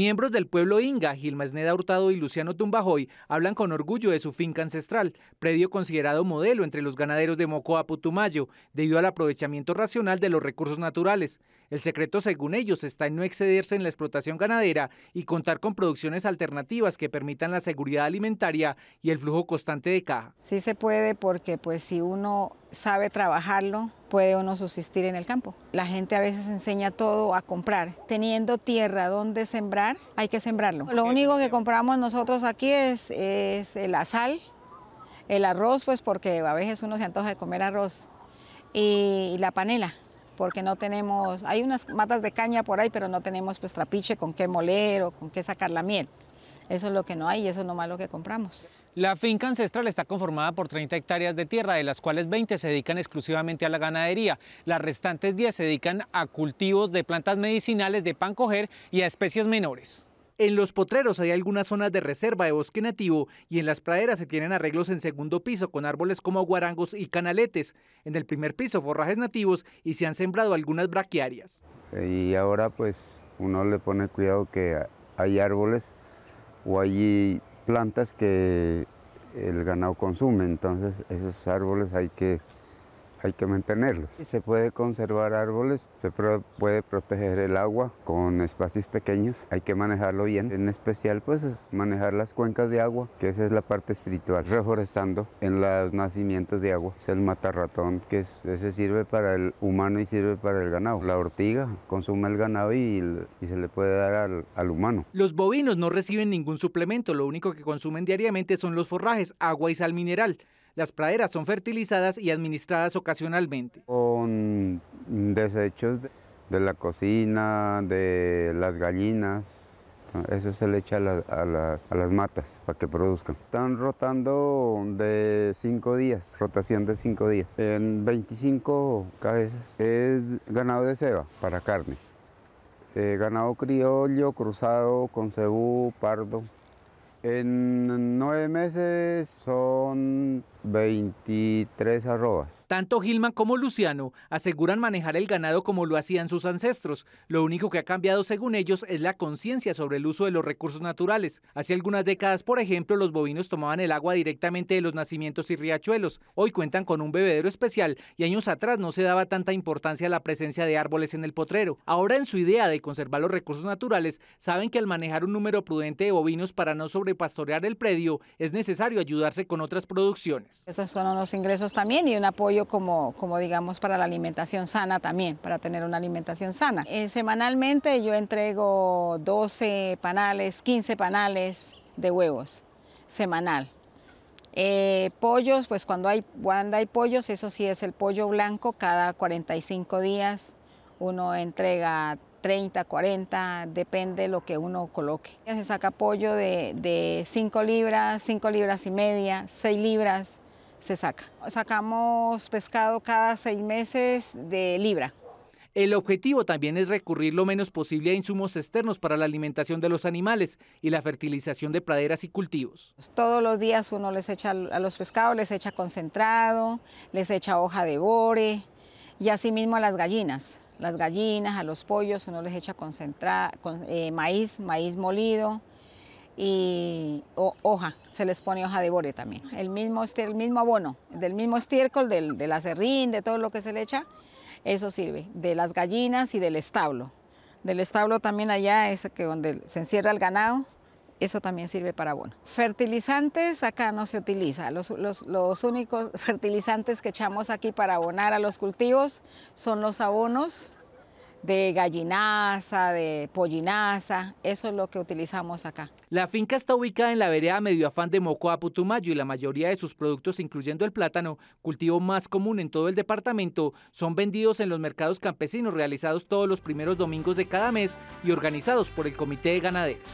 Miembros del pueblo Inga, Esneda Hurtado y Luciano Tumbajoy, hablan con orgullo de su finca ancestral, predio considerado modelo entre los ganaderos de Mocoa Putumayo, debido al aprovechamiento racional de los recursos naturales. El secreto, según ellos, está en no excederse en la explotación ganadera y contar con producciones alternativas que permitan la seguridad alimentaria y el flujo constante de caja. Sí se puede porque pues si uno sabe trabajarlo, puede uno subsistir en el campo. La gente a veces enseña todo a comprar. Teniendo tierra donde sembrar, hay que sembrarlo. Lo único que compramos nosotros aquí es, es eh, la sal, el arroz, pues porque a veces uno se antoja de comer arroz, y la panela porque no tenemos, hay unas matas de caña por ahí, pero no tenemos pues trapiche con qué moler o con qué sacar la miel. Eso es lo que no hay y eso es nomás lo que compramos. La finca ancestral está conformada por 30 hectáreas de tierra, de las cuales 20 se dedican exclusivamente a la ganadería. Las restantes 10 se dedican a cultivos de plantas medicinales, de pan coger y a especies menores. En los potreros hay algunas zonas de reserva de bosque nativo y en las praderas se tienen arreglos en segundo piso con árboles como guarangos y canaletes. En el primer piso forrajes nativos y se han sembrado algunas braquiarias. Y ahora pues uno le pone cuidado que hay árboles o hay plantas que el ganado consume, entonces esos árboles hay que hay que mantenerlos. Se puede conservar árboles, se puede proteger el agua con espacios pequeños, hay que manejarlo bien, en especial pues manejar las cuencas de agua, que esa es la parte espiritual, reforestando en los nacimientos de agua, es el matarratón, que es, ese sirve para el humano y sirve para el ganado. La ortiga consume el ganado y, se le puede dar al humano. Los bovinos no reciben ningún suplemento, lo único que consumen diariamente son los forrajes, agua y sal mineral. Las praderas son fertilizadas y administradas ocasionalmente. Con desechos de la cocina, de las gallinas, eso se le echa a, las, matas para que produzcan. Están rotando de cinco días, rotación de cinco días, en 25 cabezas. Es ganado de ceba para carne, eh, ganado criollo, cruzado con cebú, pardo, en nueve meses son 23 arrobas. Tanto Gilman como Luciano aseguran manejar el ganado como lo hacían sus ancestros. Lo único que ha cambiado según ellos es la conciencia sobre el uso de los recursos naturales. Hace algunas décadas, por ejemplo, los bovinos tomaban el agua directamente de los nacimientos y riachuelos. Hoy cuentan con un bebedero especial y años atrás no se daba tanta importancia a la presencia de árboles en el potrero. Ahora en su idea de conservar los recursos naturales, saben que al manejar un número prudente de bovinos para no sobre pastorear el predio, es necesario ayudarse con otras producciones. Estos son unos ingresos también y un apoyo como, como digamos para la alimentación sana también, para tener una alimentación sana. Eh, semanalmente yo entrego 12 panales, 15 panales de huevos semanal. Eh, pollos, pues cuando hay, cuando hay pollos, eso sí es el pollo blanco cada 45 días. Uno entrega 30, 40, depende lo que uno coloque. Se saca pollo de, 5 libras, 5 libras y media, 6 libras se saca. Sacamos pescado cada 6 meses de libra. El objetivo también es recurrir lo menos posible a insumos externos para la alimentación de los animales y la fertilización de praderas y cultivos. Todos los días uno les echa a los pescados, les echa concentrado, les echa hoja de bore y asimismo a las gallinas las gallinas, a los pollos, uno les echa concentrar con, eh, maíz, maíz molido y hoja, se les pone hoja de bore también. El mismo, el mismo abono, del mismo estiércol, del, acerrín, de todo lo que se le echa, eso sirve, de las gallinas y del establo. Del establo también allá es que donde se encierra el ganado, eso también sirve para abono. Fertilizantes acá no se utiliza. Los, únicos fertilizantes que echamos aquí para abonar a los cultivos son los abonos de gallinaza, de pollinaza, eso es lo que utilizamos acá. La finca está ubicada en la vereda Medio Afán de Mocoa, Putumayo y la mayoría de sus productos, incluyendo el plátano, cultivo más común en todo el departamento, son vendidos en los mercados campesinos realizados todos los primeros domingos de cada mes y organizados por el Comité de Ganaderos.